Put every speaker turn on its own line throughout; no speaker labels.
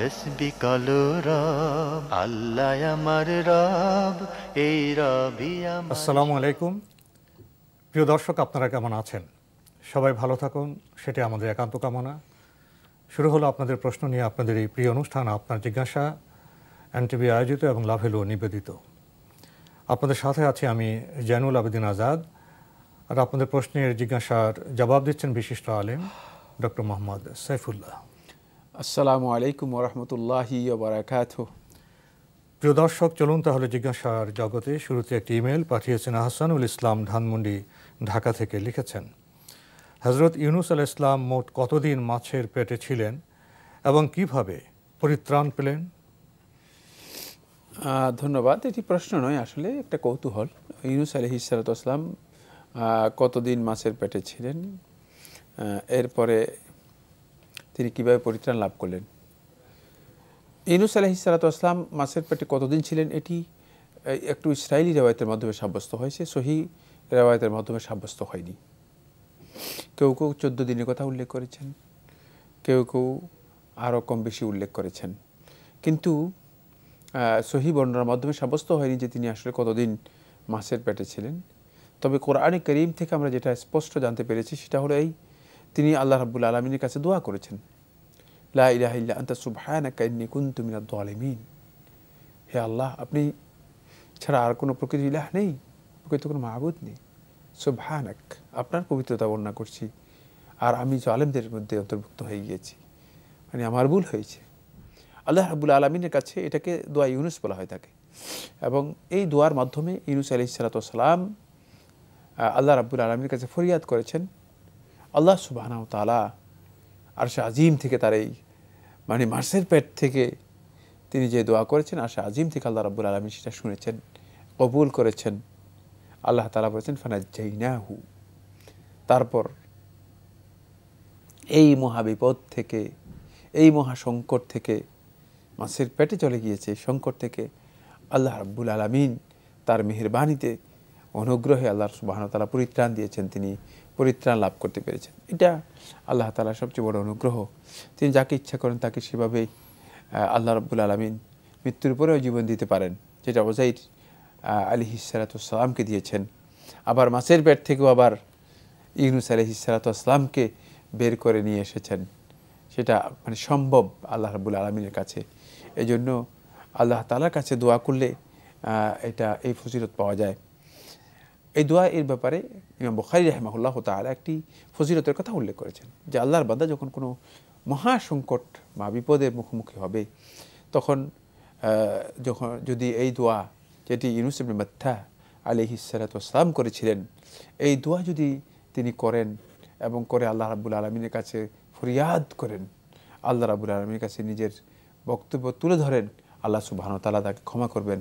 তসবি রব আল্লাহ আমার রব এই রবি আসসালামু আলাইকুম প্রিয় দর্শক আপনারা কেমন আছেন সবাই ভালো থাকুন সেটি আমাদের একান্ত কামনা শুরু হলো আপনাদের প্রশ্ন নিয়ে আপনাদের এই প্রিয় অনুষ্ঠান আপনার জিজ্ঞাসা এনটিভি আয়োজিত এবং লাভেলো নিবেদিত আপনাদের সাথে আছি আমি জয়নুল আবেদিন আজাদ আর আপনাদের প্রশ্নের জিজ্ঞাসার জবাব দিচ্ছেন বিশিষ্ট আলেম ডক্টর মোহাম্মদ
সাইফুল্লাহ আসসালামু আলাইকুম ওরহমতুল্লাহি বারাকাত
প্রিয় দর্শক চলুন তাহলে জিজ্ঞাসার জগতে শুরুতে একটি ইমেল পাঠিয়েছেন আহসানুল ইসলাম ধানমন্ডি ঢাকা থেকে লিখেছেন হজরত ইউনুস আল ইসলাম মোট কতদিন মাছের
পেটে ছিলেন এবং কিভাবে পরিত্রাণ পেলেন ধন্যবাদ এটি প্রশ্ন নয় আসলে একটা কৌতূহল ইউনুস আলহ আসলাম কতদিন মাছের পেটে ছিলেন এরপরে তিনি কীভাবে পরিত্রাণ লাভ করলেন ইনুস আলহ আসলাম মাসের পেটে কতদিন ছিলেন এটি একটু ইসরায়েলি রেওয়ায়তের মাধ্যমে সাব্যস্ত হয়েছে সহি রেওয়ায়তের মাধ্যমে সাব্যস্ত হয়নি কেউ কেউ চোদ্দ দিনের কথা উল্লেখ করেছেন কেউ কেউ আরও কম বেশি উল্লেখ করেছেন কিন্তু সহি বর্ণনার মাধ্যমে সাব্যস্ত হয়নি যে তিনি আসলে কতদিন মাসের পেটে ছিলেন তবে কোরআনে করিম থেকে আমরা যেটা স্পষ্ট জানতে পেরেছি সেটা হলো এই তিনি আল্লাহ রাবুল আলমিনের কাছে দোয়া করেছেন লা ইলাহিল্লা আন্তা সুবহানাকা ইন্নি কুনতু মিনাদ যালিমিন হে আল্লাহ আপনি ছাড়া আর কোনো প্রকৃতি ইলাহ নেই প্রকৃত কোনো মাহবুদ নেই সুবহানাক আপনার পবিত্রতা বর্ণনা করছি আর আমি জালেমদের মধ্যে অন্তর্ভুক্ত হয়ে গিয়েছি মানে আমার ভুল হয়েছে আল্লাহ রাবুল আলমিনের কাছে এটাকে দোয়া ইউনুস বলা হয় থাকে এবং এই দোয়ার মাধ্যমে ইউনুস আলি সালাতাম আল্লাহ রাবুল আলমীর কাছে ফরিয়াদ করেছেন আল্লাহ সুবাহানাও তালা আর সে আজিম থেকে তার এই মানে মার্সের পেট থেকে তিনি যে দোয়া করেছেন আর সে আজিম থেকে আল্লাহ রাবুল আলমী সেটা শুনেছেন কবুল করেছেন আল্লাহ তালা বলেছেন ফানা ফানাজ্জাইনাহু তারপর এই মহাবিপদ থেকে এই মহা সংকট থেকে মাসের পেটে চলে গিয়েছে সংকট থেকে আল্লাহ রাব্বুল আলমিন তার মেহরবানিতে অনুগ্রহে আল্লাহ তালা পরিত্রাণ দিয়েছেন তিনি পরিত্রাণ লাভ করতে পেরেছেন এটা আল্লাহ তালার সবচেয়ে বড় অনুগ্রহ তিনি যাকে ইচ্ছা করেন তাকে সেভাবেই আল্লাহ রব্বুল আলমিন মৃত্যুর পরেও জীবন দিতে পারেন যেটা ওজাইর আলী হিসারাতামকে দিয়েছেন আবার মাসের পেট থেকেও আবার ইউনুস আলী হিসারাতামকে বের করে নিয়ে এসেছেন সেটা মানে সম্ভব আল্লাহ রবুল আলমিনের কাছে এজন্য আল্লাহ তালার কাছে দোয়া করলে এটা এই ফজিরত পাওয়া যায় এই দোয়া এর ব্যাপারে ইমাম বখারি রাহমাহুল্লাহ তালা একটি ফজিরতের কথা উল্লেখ করেছেন যে আল্লাহর বান্দা যখন কোনো মহাসংকট বা বিপদের মুখোমুখি হবে তখন যখন যদি এই দোয়া যেটি ইউনুসেফ মাথা মাত্থা আলহি সালাতাম করেছিলেন এই দোয়া যদি তিনি করেন এবং করে আল্লাহ রাবুল আলমিনের কাছে ফরিয়াদ করেন আল্লাহ রাবুল আলমীর কাছে নিজের বক্তব্য তুলে ধরেন আল্লাহ সুবাহ তালা তাকে ক্ষমা করবেন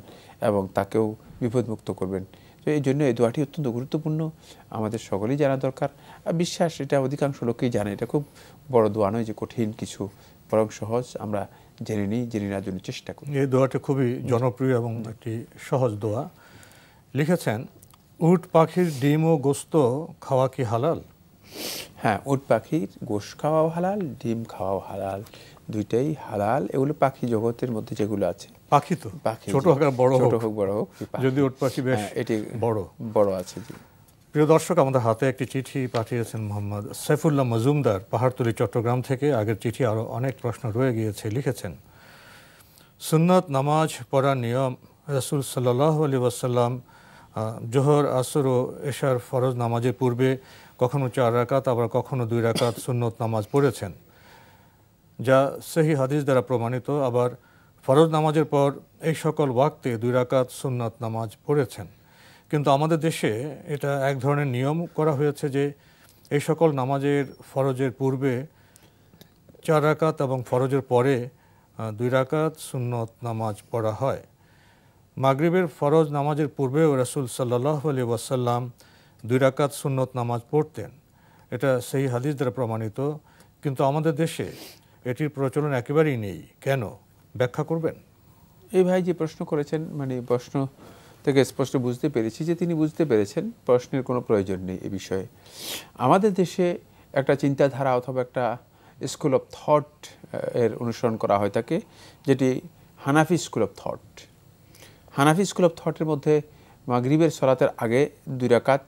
এবং তাকেও বিপদমুক্ত করবেন তো এই জন্য এই দোয়াটি অত্যন্ত গুরুত্বপূর্ণ আমাদের সকলেই জানা দরকার বিশ্বাস এটা অধিকাংশ লোকেই জানে এটা খুব বড় দোয়া নয় যে কঠিন কিছু বরং সহজ আমরা জেনে নিই জেনে নেওয়ার জন্য চেষ্টা করি
এই দোয়াটা খুবই জনপ্রিয় এবং একটি সহজ দোয়া লিখেছেন উট পাখির ডিম ও
গোস্ত খাওয়া কি হালাল হ্যাঁ উট পাখির গোশ খাওয়াও হালাল ডিম খাওয়াও হালাল দুইটাই হালাল এগুলো পাখি জগতের মধ্যে যেগুলো আছে পাখি তো ছোট হোক আর বড় হোক বড় হোক যদি ওট পাখি বেশ হ্যাঁ, এটি বড় বড় আছে জি
প্রিয় দর্শক আমাদের হাতে একটি চিঠি পাঠিয়েছেন মোহাম্মদ সাইফুল্লাহ মজুমদার পাহাড়তলি চট্টগ্রাম থেকে আগের চিঠি আরও অনেক প্রশ্ন রয়ে গিয়েছে লিখেছেন সুন্নত নামাজ পড়ার নিয়ম রসুল সাল্লাহ আলী ওয়াসাল্লাম জোহর আসর ও এশার ফরজ নামাজের পূর্বে কখনো চার রাকাত আবার কখনো দুই রাকাত সুন্নত নামাজ পড়েছেন যা সেহী হাদিস দ্বারা প্রমাণিত আবার ফরজ নামাজের পর এই সকল ওয়াক্তে দুই রাকাত সুন্নাত নামাজ পড়েছেন কিন্তু আমাদের দেশে এটা এক ধরনের নিয়ম করা হয়েছে যে এই সকল নামাজের ফরজের পূর্বে চার রাকাত এবং ফরজের পরে দুই রাকাত সুন্নত নামাজ পড়া হয় মাগরিবের ফরজ নামাজের পূর্বেও রাসুল সাল্লাহ আলি ওয়াসাল্লাম দুই রাকাত সুন্নত নামাজ পড়তেন এটা সেই হাদিস দ্বারা প্রমাণিত কিন্তু আমাদের দেশে
এটির প্রচলন একেবারেই নেই কেন ব্যাখ্যা করবেন এই ভাই যে প্রশ্ন করেছেন মানে প্রশ্ন থেকে স্পষ্ট বুঝতে পেরেছি যে তিনি বুঝতে পেরেছেন প্রশ্নের কোনো প্রয়োজন নেই এ বিষয়ে আমাদের দেশে একটা চিন্তাধারা অথবা একটা স্কুল অফ থট এর অনুসরণ করা হয় থাকে যেটি Hanafi school of thought Hanafi school of থটের মধ্যে মাগরিবের সলাতের আগে দুই রাকাত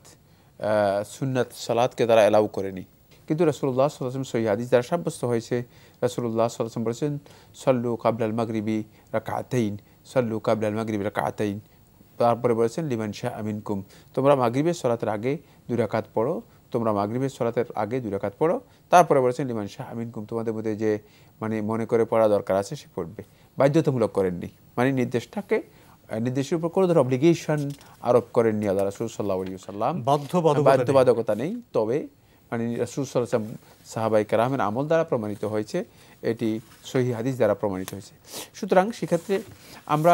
সুন্নাত সলাতকে তারা অ্যালাউ করেনি কিন্তু রসুল্লাহ সাল্লাম সৈহাদিস দ্বারা সাব্যস্ত হয়েছে রসুল্লাহ সাল্লাম বলেছেন সল্লু কাবলাল মাগরিবি রাকাতাইন সল্লু কাবলাল মাগরিবি রাকাতাইন তারপরে বলেছেন লিমান শাহ আমিন কুম তোমরা মাগরিবের সরাতের আগে দুরাকাত পড়ো তোমরা মাগরিবের সরাতের আগে দুরাকাত পড়ো তারপরে বলেছেন লিমান শাহ আমিন কুম তোমাদের মধ্যে যে মানে মনে করে পড়া দরকার আছে সে পড়বে বাধ্যতামূলক করেননি মানে নির্দেশটাকে নির্দেশের উপর কোনো ধরনের অব্লিগেশন আরোপ করেননি আল্লাহ রসুল সাল্লাহ সাল্লাম বাধ্যবাধকতা নেই তবে মানে রসুলসাল্লাম সাহাবাই কারামের আমল দ্বারা প্রমাণিত হয়েছে এটি সহি হাদিস দ্বারা প্রমাণিত হয়েছে সুতরাং সেক্ষেত্রে আমরা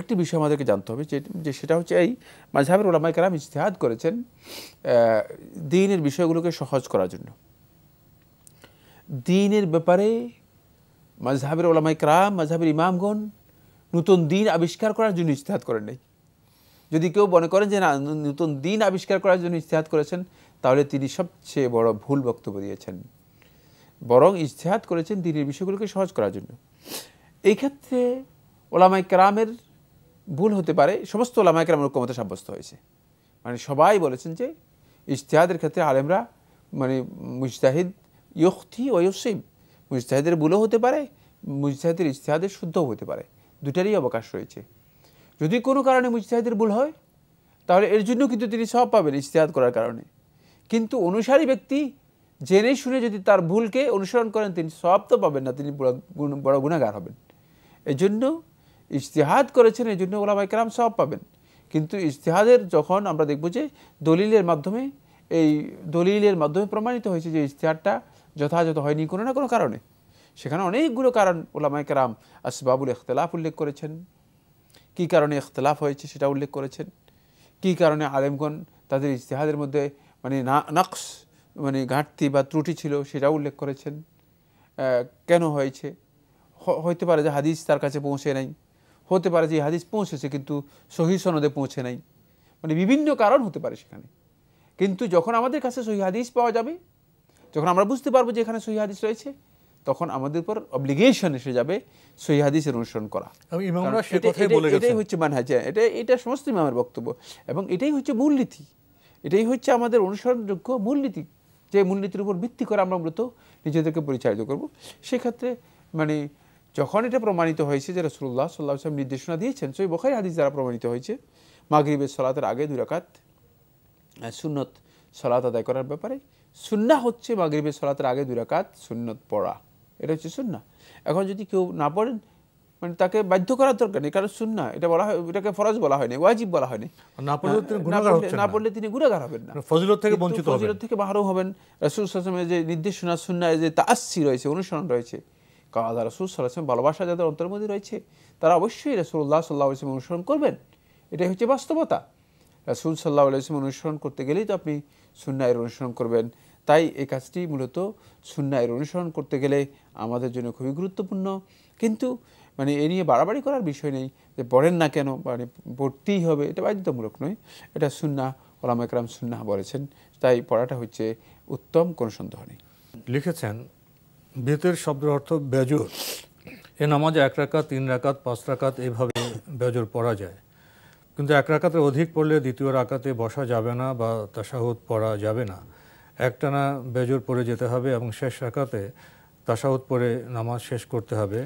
একটি বিষয় আমাদেরকে জানতে হবে যে সেটা হচ্ছে এই মাঝহাবের ওলামাই কারাম ইস্তেহাদ করেছেন দিনের বিষয়গুলোকে সহজ করার জন্য দিনের ব্যাপারে মাঝহাবের ওলামাই কারাম মাঝহাবের ইমামগণ নতুন দিন আবিষ্কার করার জন্য ইস্তেহাত করেন নাই যদি কেউ মনে করেন যে না নতুন দিন আবিষ্কার করার জন্য ইশতেহাত করেছেন তাহলে তিনি সবচেয়ে বড় ভুল বক্তব্য দিয়েছেন বরং ইশতেহাত করেছেন দিনের বিষয়গুলোকে সহজ করার জন্য এই ক্ষেত্রে ওলামাই ক্রামের ভুল হতে পারে সমস্ত ওলামাই ক্রামের ঐক্যমতে সাব্যস্ত হয়েছে মানে সবাই বলেছেন যে ইশতেহাদের ক্ষেত্রে আলেমরা মানে মুজতাহিদ ইয়ক্তি ও ইয়সিম মুজতাহিদের ভুলও হতে পারে মুজতাহিদের ইশতেহাদের শুদ্ধও হতে পারে দুটারই অবকাশ রয়েছে যদি কোনো কারণে মুজতাহিদের ভুল হয় তাহলে এর জন্য কিন্তু তিনি সব পাবেন ইশতেহাদ করার কারণে কিন্তু অনুসারী ব্যক্তি জেনে শুনে যদি তার ভুলকে অনুসরণ করেন তিনি সব তো পাবেন না তিনি বড় গুণাগার হবেন এজন্য ইশতেহাদ করেছেন এই জন্য ওলামা কেরাম সব পাবেন কিন্তু ইশতেহাদের যখন আমরা দেখব যে দলিলের মাধ্যমে এই দলিলের মাধ্যমে প্রমাণিত হয়েছে যে ইশতেহারটা যথাযথ হয়নি কোনো না কোনো কারণে সেখানে অনেকগুলো কারণ ওলামা কেরাম আসবাবুল ইখতলাফ উল্লেখ করেছেন কি কারণে ইখতলাফ হয়েছে সেটা উল্লেখ করেছেন কি কারণে আলেমগণ তাদের ইজতেহাদের মধ্যে মানে নাকস মানে ঘাটতি বা ত্রুটি ছিল সেটা উল্লেখ করেছেন কেন হয়েছে হতে পারে যে হাদিস তার কাছে পৌঁছে নাই হতে পারে যে হাদিস পৌঁছেছে কিন্তু সহি সনদে পৌঁছে নাই মানে বিভিন্ন কারণ হতে পারে সেখানে কিন্তু যখন আমাদের কাছে সহি হাদিস পাওয়া যাবে যখন আমরা বুঝতে পারবো যে এখানে সহি হাদিস রয়েছে তখন আমাদের উপর অব্লিগেশন এসে যাবে সহি হাদিসের অনুসরণ করা এটাই হচ্ছে মানহাজ হ্যাঁ, এটা এটা সমস্ত ইমামের বক্তব্য এবং এটাই হচ্ছে মূলনীতি এটাই হচ্ছে আমাদের অনুসরণযোগ্য মূলনীতি যে মূলনীতির উপর ভিত্তি করে আমরা মূলত নিজেদেরকে পরিচালিত করব সেক্ষেত্রে মানে যখন এটা প্রমাণিত হয়েছে যে রসুল্লাহ সাল্লাহ সাহেব নির্দেশনা দিয়েছেন সই বখাই হাদিস দ্বারা প্রমাণিত হয়েছে মাগরিবের সলাতের আগে দুরাকাত সুন্নত সলাত আদায় করার ব্যাপারে সুন্না হচ্ছে মাগরিবের সলাতের আগে দুরাকাত সুন্নত পড়া এটা হচ্ছে সুন্না এখন যদি কেউ না পড়েন মানে তাকে বাধ্য করার দরকার নেই কারণ সুন্না এটা বলা হয় এটাকে ফরজ বলা হয়নি ওয়াজিব বলা হয়নি না পড়লে তিনি গুণাগার হবেন না মানে ফজিলত থেকে বঞ্চিত ফজিলত থেকে বাহারও হবেন রাসুল সালামের যে নির্দেশনা সুন্নায় যে তাসি রয়েছে অনুসরণ রয়েছে কাদা রাসুল সাল্লাহাম ভালোবাসা যাদের অন্তর মধ্যে রয়েছে তারা অবশ্যই রাসুল্লাহ সাল্লাহ ইসলাম অনুসরণ করবেন এটাই হচ্ছে বাস্তবতা রাসুল সাল্লাহ আলাইসলাম অনুসরণ করতে গেলেই তো আপনি সুন্নায়ের অনুসরণ করবেন তাই এই কাজটি মূলত সুন্নায়ের অনুসরণ করতে গেলে আমাদের জন্য খুবই গুরুত্বপূর্ণ কিন্তু মানে এ নিয়ে বাড়াবাড়ি করার বিষয় নেই যে পড়েন না কেন মানে পড়তেই হবে এটা বাধ্যতামূলক নয় এটা সুন্না ওলাম একরাম সুন্না বলেছেন তাই পড়াটা হচ্ছে উত্তম কোনো সন্দেহ নেই লিখেছেন বেতের শব্দের অর্থ বেজর এ
নামাজে এক রাকাত তিন রাকাত পাঁচ রাকাত এভাবে বেজর পড়া যায় কিন্তু এক রাকাতের অধিক পড়লে দ্বিতীয় রাকাতে বসা যাবে না বা তাসাহত পড়া যাবে না একটানা বেজর পরে যেতে হবে এবং শেষ রাকাতে তাসাউদ পরে নামাজ শেষ করতে হবে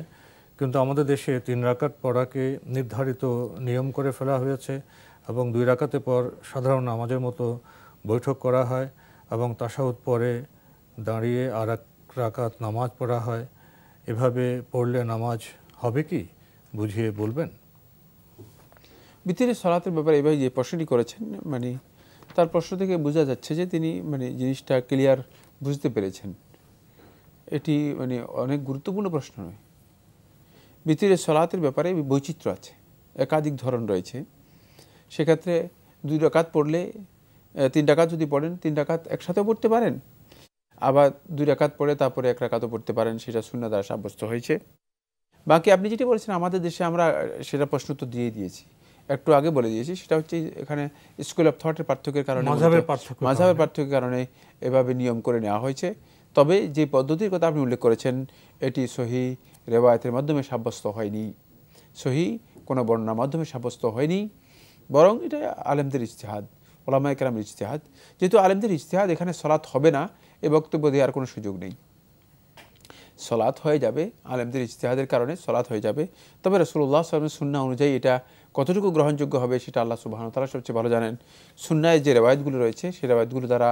কিন্তু আমাদের দেশে তিন রাকাত পড়াকে নির্ধারিত নিয়ম করে ফেলা হয়েছে এবং দুই রাকাতে পর সাধারণ নামাজের মতো বৈঠক করা হয় এবং তাসাউদ পরে দাঁড়িয়ে আর এক রাকাত নামাজ পড়া
হয় এভাবে পড়লে নামাজ হবে কি বুঝিয়ে বলবেন বিতিরে সলাতের ব্যাপারে এভাবে যে প্রশ্নটি করেছেন মানে তার প্রশ্ন থেকে বোঝা যাচ্ছে যে তিনি মানে জিনিসটা ক্লিয়ার বুঝতে পেরেছেন এটি মানে অনেক গুরুত্বপূর্ণ প্রশ্ন নয় ভিতরে সলাতের ব্যাপারে বৈচিত্র্য আছে একাধিক ধরন রয়েছে সেক্ষেত্রে দুই ডাকাত পড়লে তিন ডাকাত যদি পড়েন তিন ডাকাত একসাথে পড়তে পারেন আবার দুই রাকাত পড়ে তারপরে এক রাকাতও পড়তে পারেন সেটা শূন্য দ্বারা সাব্যস্ত হয়েছে বাকি আপনি যেটি বলেছেন আমাদের দেশে আমরা সেটা প্রশ্ন তো দিয়ে দিয়েছি একটু আগে বলে দিয়েছি সেটা হচ্ছে এখানে স্কুল অফ থটের পার্থক্যের কারণে মাঝাবের পার্থক্য মাঝাবের পার্থক্যের কারণে এভাবে নিয়ম করে নেওয়া হয়েছে তবে যে পদ্ধতির কথা আপনি উল্লেখ করেছেন এটি সহি রেওয়ায়তের মাধ্যমে সাব্যস্ত হয়নি সহি কোনো বর্ণনার মাধ্যমে সাব্যস্ত হয়নি বরং এটা আলেমদের ইজতেহাদ ওলামা একরামের ইজতেহাদ যেহেতু আলেমদের ইজতেহাদ এখানে সলাৎ হবে না এ বক্তব্য দেওয়ার কোনো সুযোগ নেই সলাৎ হয়ে যাবে আলেমদের ইজতেহাদের কারণে সলাৎ হয়ে যাবে তবে রসুল্লাহ সালামের সুন্না অনুযায়ী এটা কতটুকু গ্রহণযোগ্য হবে সেটা আল্লাহ সুবাহন তারা সবচেয়ে ভালো জানেন সুন্নায় যে রেওয়ায়তগুলো রয়েছে সেই রেওয়ায়তগুলো দ্বারা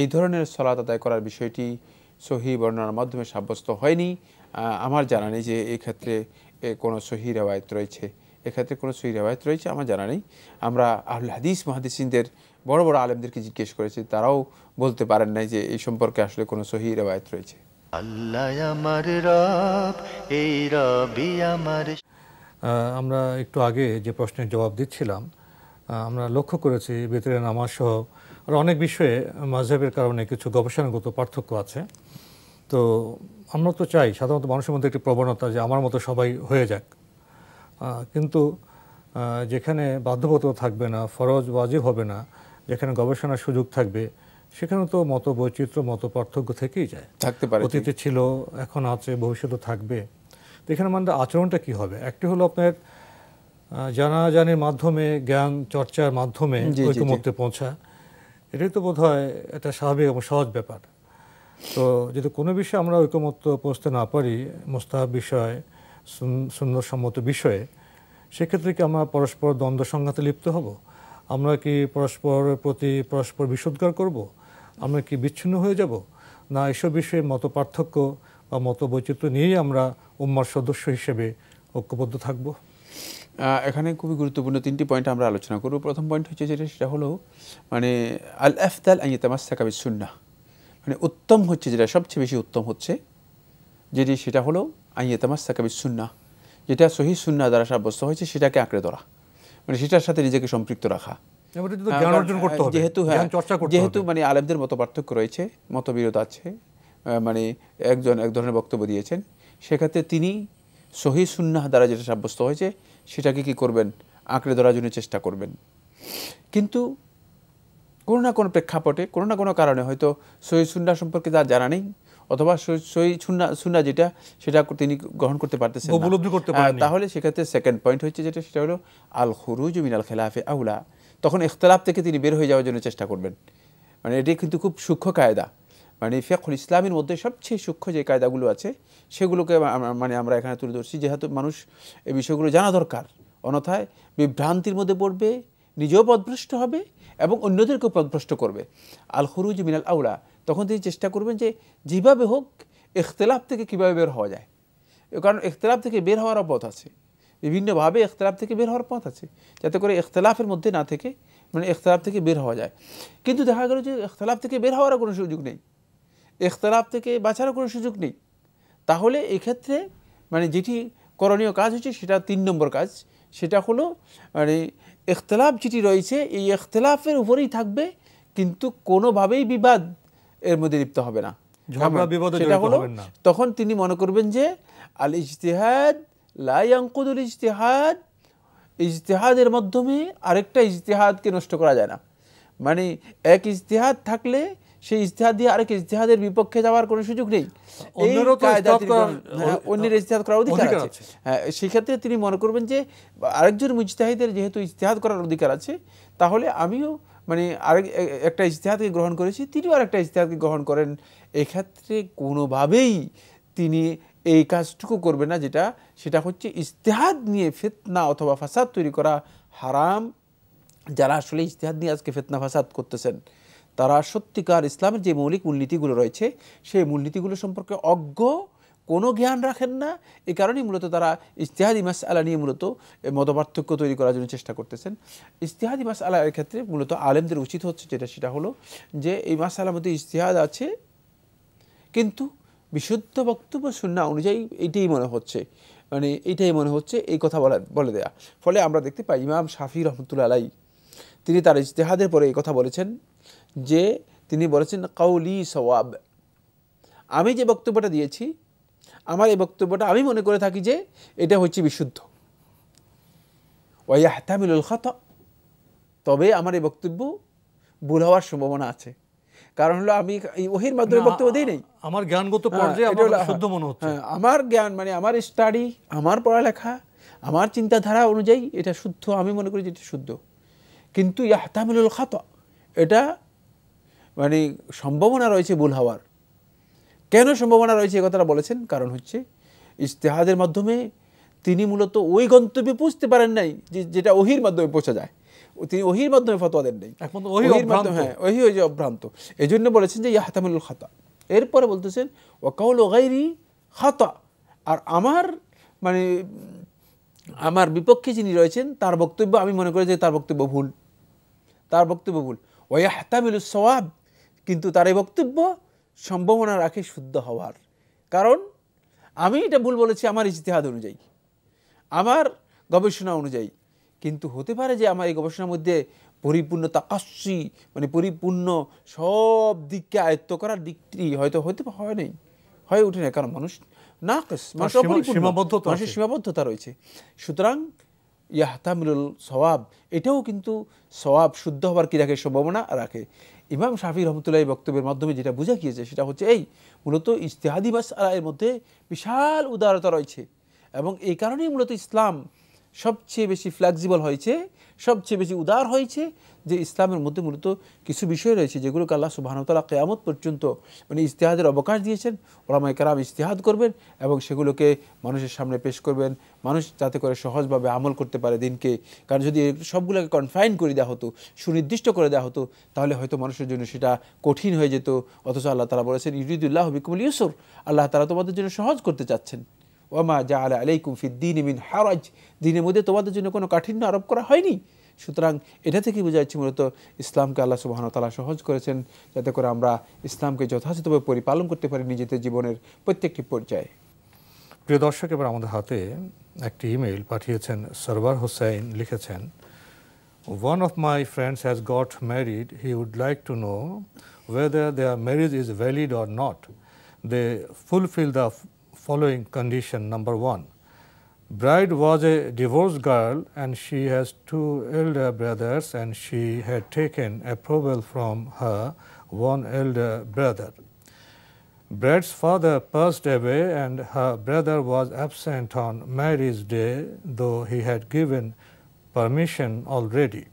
এই ধরনের সলাত আদায় করার বিষয়টি সহি বর্ণনার মাধ্যমে সাব্যস্ত হয়নি আমার জানা নেই যে এক্ষেত্রে কোনো সহি রেওয়ায়ত রয়েছে এক্ষেত্রে কোনো সহি রেওয়ায়ত রয়েছে আমার জানা নেই আমরা আহুল হাদিস মহাদিসিনদের বড় বড় আলেমদেরকে জিজ্ঞেস করেছি তারাও বলতে পারেন নাই যে এই সম্পর্কে আসলে কোনো সহি রেওয়ায়ত রয়েছে আল্লাহ আমার রব এই রবি আমার আমরা একটু
আগে যে প্রশ্নের জবাব দিচ্ছিলাম আমরা লক্ষ্য করেছি বেতরে নামাজ সহ আর অনেক বিষয়ে মাঝহের কারণে কিছু গবেষণাগত পার্থক্য আছে তো আমরা তো চাই সাধারণত মানুষের মধ্যে একটি প্রবণতা যে আমার মতো সবাই হয়ে যাক কিন্তু যেখানে বাধ্যবতা থাকবে না ফরজ ওয়াজিব হবে না যেখানে গবেষণার সুযোগ থাকবে সেখানে তো মত বৈচিত্র্য মত পার্থক্য থেকেই যায়
থাকতে পারে অতীতে
ছিল এখন আছে ভবিষ্যতে থাকবে তো এখানে আমাদের আচরণটা কী হবে একটি হলো আপনার জানাজানির মাধ্যমে জ্ঞান চর্চার মাধ্যমে ঐক্যমত্যে পৌঁছা এটাই তো বোধ হয় একটা স্বাভাবিক এবং সহজ ব্যাপার তো যদি কোনো বিষয়ে আমরা ঐক্যমত্য পৌঁছতে না পারি মোস্তাহ বিষয় সুন্দর সম্মত বিষয়ে সেক্ষেত্রে কি আমরা পরস্পর দ্বন্দ্ব সংঘাতে লিপ্ত হব আমরা কি পরস্পরের প্রতি পরস্পর বিশুদ্ধার করব আমরা কি বিচ্ছিন্ন হয়ে যাব না এসব বিষয়ে মত পার্থক্য বা মত বৈচিত্র্য নিয়েই আমরা উম্মার সদস্য হিসেবে ঐক্যবদ্ধ থাকব
এখানে খুবই গুরুত্বপূর্ণ তিনটি পয়েন্ট আমরা আলোচনা করব প্রথম পয়েন্ট হচ্ছে যেটা সেটা হলো মানে আল আফতাল আই তামাসাকাবি সুন্না মানে উত্তম হচ্ছে যেটা সবচেয়ে বেশি উত্তম হচ্ছে যেটি সেটা হলো আই তামাসাকাবি সুন্না যেটা সহি সুন্না দ্বারা সাব্যস্ত হয়েছে সেটাকে আঁকড়ে ধরা মানে সেটার সাথে নিজেকে সম্পৃক্ত রাখা যেহেতু হ্যাঁ, যেহেতু মানে আলেমদের মতো পার্থক্য রয়েছে মতবিরোধ আছে মানে একজন এক ধরনের বক্তব্য দিয়েছেন সেক্ষেত্রে তিনি সহি সুন্নাহ দ্বারা যেটা সাব্যস্ত হয়েছে সেটাকে কি করবেন আঁকড়ে ধরার জন্য চেষ্টা করবেন কিন্তু কোনো না কোনো প্রেক্ষাপটে কোনো না কোনো কারণে হয়তো সহি সুন্না সম্পর্কে তার জানা নেই অথবা সহি সুন্না সুন্না যেটা সেটা তিনি গ্রহণ করতে পারতেছেন উপলব্ধি করতে পারেন তাহলে সেক্ষেত্রে সেকেন্ড পয়েন্ট হচ্ছে যেটা সেটা হলো আল খুরুজ মিনাল খেলাফে আউলা তখন ইখতলাফ থেকে তিনি বের হয়ে যাওয়ার জন্য চেষ্টা করবেন মানে এটি কিন্তু খুব সূক্ষ্ম কায়দা মানে ফেকুল ইসলামের মধ্যে সবচেয়ে সূক্ষ্ম যে কায়দাগুলো আছে সেগুলোকে মানে আমরা এখানে তুলে ধরছি যেহেতু মানুষ এই বিষয়গুলো জানা দরকার অন্যথায় বিভ্রান্তির মধ্যে পড়বে নিজেও পদভ্রষ্ট হবে এবং অন্যদেরকেও পদভ্রষ্ট করবে আল হরুজ মিনাল আউলা তখন তিনি চেষ্টা করবেন যে যেভাবে হোক এখতলাফ থেকে কীভাবে বের হওয়া যায় কারণ এখতলাফ থেকে বের হওয়ার পথ আছে বিভিন্নভাবে এখতলাফ থেকে বের হওয়ার পথ আছে যাতে করে এখতলাফের মধ্যে না থেকে মানে এখতলাফ থেকে বের হওয়া যায় কিন্তু দেখা গেল যে এখতলাফ থেকে বের হওয়ার কোনো সুযোগ নেই এখতলাফ থেকে বাঁচারও কোনো সুযোগ নেই তাহলে এক্ষেত্রে মানে যেটি করণীয় কাজ হচ্ছে সেটা তিন নম্বর কাজ সেটা হলো মানে এখতলাফ যেটি রয়েছে এই এখতলাফের উপরেই থাকবে কিন্তু কোনোভাবেই বিবাদ এর মধ্যে লিপ্ত হবে না সেটা হলো তখন তিনি মনে করবেন যে আল ইজতেহাদ লাইয়াঙ্কুদুল ইজতেহাদ ইজতেহাদের মাধ্যমে আরেকটা ইজতেহাদকে নষ্ট করা যায় না মানে এক ইজতেহাদ থাকলে সেই ইজতিহাদ দিয়ে আরেক ইজতিহাদের বিপক্ষে যাওয়ার কোনো সুযোগ নেই হ্যাঁ, অন্যের ইজতিহাদ করার অধিকার আছে হ্যাঁ সেক্ষেত্রে তিনি মনে করবেন যে আরেকজন মুজতাহিদের যেহেতু ইজতিহাদ করার অধিকার আছে তাহলে আমিও মানে আরেক একটা ইজতিহাদকে গ্রহণ করেছি তিনিও আরেকটা ইজতিহাদকে গ্রহণ করেন এক্ষেত্রে কোনোভাবেই তিনি এই কাজটুকু করবে না যেটা সেটা হচ্ছে ইজতেহাদ নিয়ে ফেতনা অথবা ফাসাদ তৈরি করা হারাম যারা আসলে ইজতেহাদ নিয়ে আজকে ফেতনা ফাসাদ করতেছেন তারা সত্যিকার ইসলামের যে মৌলিক মূলনীতিগুলো রয়েছে সেই মূলনীতিগুলো সম্পর্কে অজ্ঞ কোনো জ্ঞান রাখেন না এ কারণেই মূলত তারা ইস্তেহাদি মাস আলা নিয়ে মূলত মতপার্থক্য তৈরি করার জন্য চেষ্টা করতেছেন ইস্তেহাদি মাস আলা এর ক্ষেত্রে মূলত আলেমদের উচিত হচ্ছে যেটা সেটা হলো যে এই মাস আলার মধ্যে ইস্তেহাদ আছে কিন্তু বিশুদ্ধ বক্তব্য শূন্য অনুযায়ী এটাই মনে হচ্ছে মানে এটাই মনে হচ্ছে এই কথা বলা বলে দেয়া ফলে আমরা দেখতে পাই ইমাম শাফি রহমতুল্লা আলাই তিনি তার ইস্তেহাদের পরে এই কথা বলেছেন যে তিনি বলেছেন কাউলি সওয়াব আমি যে বক্তব্যটা দিয়েছি আমার এই বক্তব্যটা আমি মনে করে থাকি যে এটা হচ্ছে বিশুদ্ধ ওয়াহতামিলুল খাত তবে আমার এই বক্তব্য ভুল হওয়ার সম্ভাবনা আছে কারণ হলো আমি ওহির মাধ্যমে বক্তব্য দিই নাই
আমার জ্ঞানগত হ্যাঁ, পর্যায়ে শুদ্ধ
মনে হচ্ছে হ্যাঁ, আমার জ্ঞান মানে আমার স্টাডি আমার পড়ালেখা আমার চিন্তাধারা অনুযায়ী এটা শুদ্ধ আমি মনে করি যে এটা শুদ্ধ কিন্তু ইয়াহতামিলুল খাত এটা মানে সম্ভাবনা রয়েছে ভুল হওয়ার কেন সম্ভাবনা রয়েছে এ কথাটা বলেছেন কারণ হচ্ছে ইশতেহাদের মাধ্যমে তিনি মূলত ওই গন্তব্যে পৌঁছতে পারেন নাই যে যেটা ওহির মাধ্যমে পৌঁছা যায় তিনি ওহির মাধ্যমে ফতোয়া দেন নাই হ্যাঁ ওহি ওই যে অভ্রান্ত এই জন্য বলেছেন যে ইয়াহতামুল খাতা এরপরে বলতেছেন ওয়াকাউল ওগাইরি খাতা আর আমার মানে আমার বিপক্ষে যিনি রয়েছেন তার বক্তব্য আমি মনে করি যে তার বক্তব্য ভুল তার বক্তব্য ভুল ওয়াহতামিলু সওয়াব কিন্তু তার এই বক্তব্য সম্ভাবনা রাখে শুদ্ধ হওয়ার কারণ আমি এটা ভুল বলেছি আমার ইতিহাস অনুযায়ী আমার গবেষণা অনুযায়ী কিন্তু হতে পারে যে আমার এই গবেষণার মধ্যে পরিপূর্ণ তাকাশি মানে পরিপূর্ণ সব দিককে আয়ত্ত করার দিকটি হয়তো হতে হয় নাই হয়ে ওঠে না কারণ মানুষ না মানুষের সীমাবদ্ধতা রয়েছে সুতরাং ইয়াহতামিলুল সবাব এটাও কিন্তু সবাব শুদ্ধ হওয়ার কী রাখে সম্ভাবনা রাখে ইমাম শাফি রহমতুল্লাহ বক্তব্যের মাধ্যমে যেটা বোঝা গিয়েছে সেটা হচ্ছে এই মূলত ইশতেহাদিবাস আলায়ের এর মধ্যে বিশাল উদারতা রয়েছে এবং এই কারণেই মূলত ইসলাম সবচেয়ে বেশি ফ্লেক্সিবল হয়েছে সবচেয়ে বেশি উদার হয়েছে যে ইসলামের মধ্যে মূলত কিছু বিষয় রয়েছে যেগুলোকে আল্লাহ সুবাহানতালা কেয়ামত পর্যন্ত মানে ইস্তেহাদের অবকাশ দিয়েছেন ওলামা কারাম ইস্তেহাদ করবেন এবং সেগুলোকে মানুষের সামনে পেশ করবেন মানুষ যাতে করে সহজভাবে আমল করতে পারে দিনকে কারণ যদি সবগুলোকে কনফাইন করে দেওয়া হতো সুনির্দিষ্ট করে দেওয়া হতো তাহলে হয়তো মানুষের জন্য সেটা কঠিন হয়ে যেত অথচ আল্লাহ তালা বলেছেন ইউরিদুল্লাহ বিকুল ইউসুর আল্লাহ তালা তোমাদের জন্য সহজ করতে চাচ্ছেন ওমা জা আলা আলাইকুম ফিদ্দিন মিন হারাজ দিনের মধ্যে তোমাদের জন্য কোনো কাঠিন্য আরোপ করা হয়নি সুতরাং এটা থেকে বোঝা যাচ্ছে মূলত ইসলামকে আল্লাহ তালা সহজ করেছেন যাতে করে আমরা ইসলামকে যথাযথভাবে পরিপালন করতে পারি নিজেদের জীবনের প্রত্যেকটি পর্যায়ে
প্রিয় দর্শক এবার আমাদের হাতে একটি ইমেইল পাঠিয়েছেন সরবার হোসেন লিখেছেন one of my friends has got married he would like to know whether their marriage is valid or not they fulfil the following condition. Number one, bride was a divorced girl and she has two elder brothers and she had taken approval from her one elder brother. Bride's father passed away and her brother was absent on marriage day, though he had given permission already.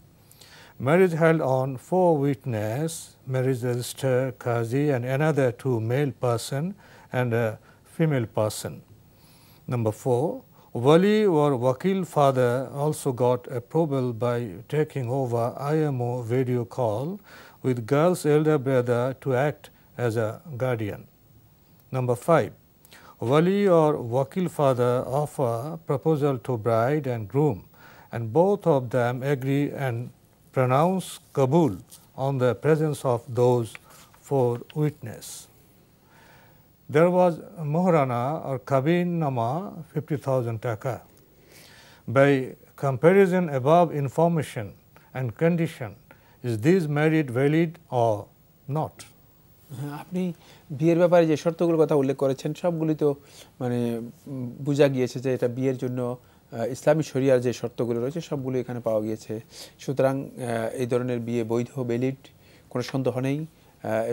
Marriage held on four witnesses, marriage register, Kazi and another two male person and a female person. Number 4, Wali or Wakil father also got approval by taking over IMO video call with girl's elder brother to act as a guardian. Number 5. Wali or Wakil father offer proposal to bride and groom and both of them agree and pronounce Kabul on the presence of those four witness. there was Mohrana or Kabin Nama 50,000 taka. By comparison above information and condition, is this merit valid or not?
হ্যাঁ, আপনি বিয়ের ব্যাপারে যে শর্তগুলোর কথা উল্লেখ করেছেন সবগুলি তো মানে বোঝা গিয়েছে যে এটা বিয়ের জন্য ইসলামী শরিয়ার যে শর্তগুলো রয়েছে সবগুলো এখানে পাওয়া গিয়েছে সুতরাং এই ধরনের বিয়ে বৈধ ভ্যালিড কোনো সন্দেহ নেই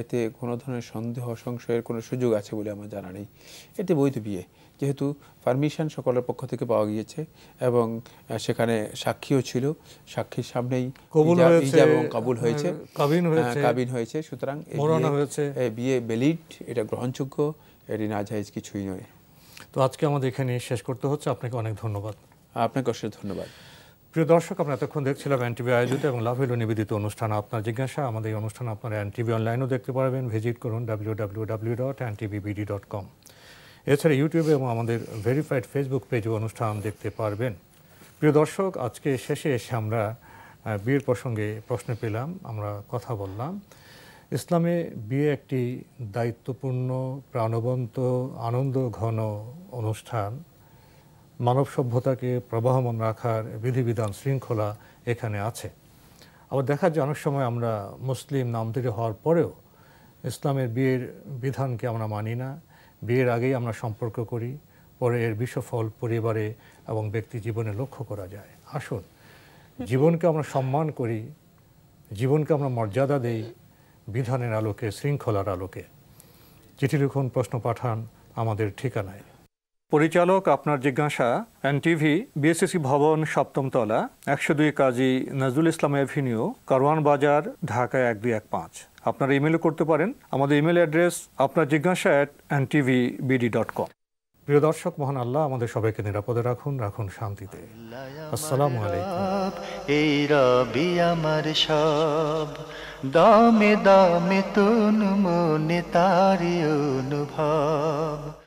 এতে কোনো ধরনের সন্দেহ সংশয়ের কোনো সুযোগ আছে বলে আমার জানা নেই এতে বৈধ বিয়ে যেহেতু পারমিশন সকলের পক্ষ থেকে পাওয়া গিয়েছে এবং সেখানে সাক্ষীও ছিল সাক্ষীর সামনেই এবং কাবুল হ্যাঁ, হয়েছে কাবিন হয়েছে সুতরাং বিয়ে বেলিড এটা গ্রহণযোগ্য এটি নাজাইজ কিছুই নয়
তো আজকে আমাদের এখানে শেষ করতে হচ্ছে আপনাকে অনেক ধন্যবাদ
আপনাকে অসংখ্য ধন্যবাদ
প্রিয় দর্শক আমরা এতক্ষণ দেখছিলাম এনটিভি আয়োজিত এবং লাভ হলো নিবেদিত অনুষ্ঠান আপনার জিজ্ঞাসা আমাদের এই অনুষ্ঠান আপনারা এনটিভি অনলাইনেও দেখতে পারবেন ভিজিট করুন W W W dot NTVBD dot com এছাড়া ইউটিউবে এবং আমাদের ভেরিফাইড ফেসবুক পেজও অনুষ্ঠান দেখতে পারবেন প্রিয় দর্শক আজকে শেষে এসে আমরা বিয়ের প্রসঙ্গে প্রশ্ন পেলাম আমরা কথা বললাম ইসলামে বিয়ে একটি দায়িত্বপূর্ণ প্রাণবন্ত আনন্দ ঘন অনুষ্ঠান মানব সভ্যতাকে প্রবাহমান রাখার বিধিবিধান শৃঙ্খলা এখানে আছে আবার দেখা যায় অনেক সময় আমরা মুসলিম নামধারী হওয়ার পরেও ইসলামের বিয়ের বিধানকে আমরা মানি না বিয়ের আগেই আমরা সম্পর্ক করি পরে এর বিশ্বফল পরিবারে এবং ব্যক্তি জীবনে লক্ষ্য করা যায় আসুন জীবনকে আমরা সম্মান করি জীবনকে আমরা মর্যাদা দেই বিধানের আলোকে শৃঙ্খলার আলোকে চিঠি লিখুন প্রশ্ন পাঠান আমাদের ঠিকানায় পরিচালক আপনার জিজ্ঞাসা এনটিভি বিএসসিসি ভবন সপ্তম তলা একশো দুই কাজী নজরুল ইসলাম এভিনিউ কারওয়ান বাজার ঢাকা এক দুই এক পাঁচ আপনারা ইমেলও করতে পারেন আমাদের ইমেল অ্যাড্রেস আপনার জিজ্ঞাসা at NTV BD dot com প্রিয় দর্শক মহান আল্লাহ আমাদের সবাইকে নিরাপদে রাখুন রাখুন শান্তিতে আসসালামু আলাইকুম এই রবি আমার সব দামে দামে তুন মনে তারি অনুভব